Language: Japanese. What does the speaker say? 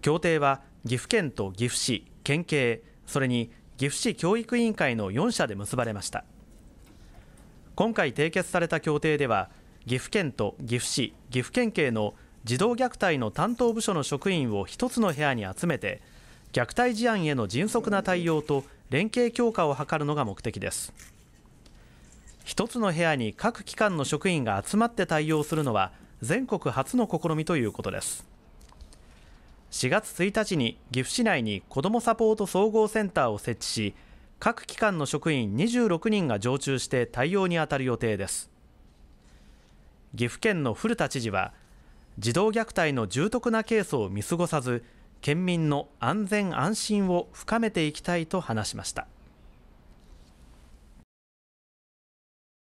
協定は岐阜県と岐阜市、県警、それに岐阜市教育委員会の4社で結ばれました。今回締結された協定では、岐阜県と岐阜市、岐阜県警の児童虐待の担当部署の職員を1つの部屋に集めて、虐待事案への迅速な対応と連携強化を図るのが目的です。1つの部屋に各機関の職員が集まって対応するのは、全国初の試みということです。4月1日に岐阜市内に子どもサポート総合センターを設置し各機関の職員26人が常駐して対応にあたる予定です岐阜県の古田知事は児童虐待の重篤なケースを見過ごさず県民の安全安心を深めていきたいと話しました。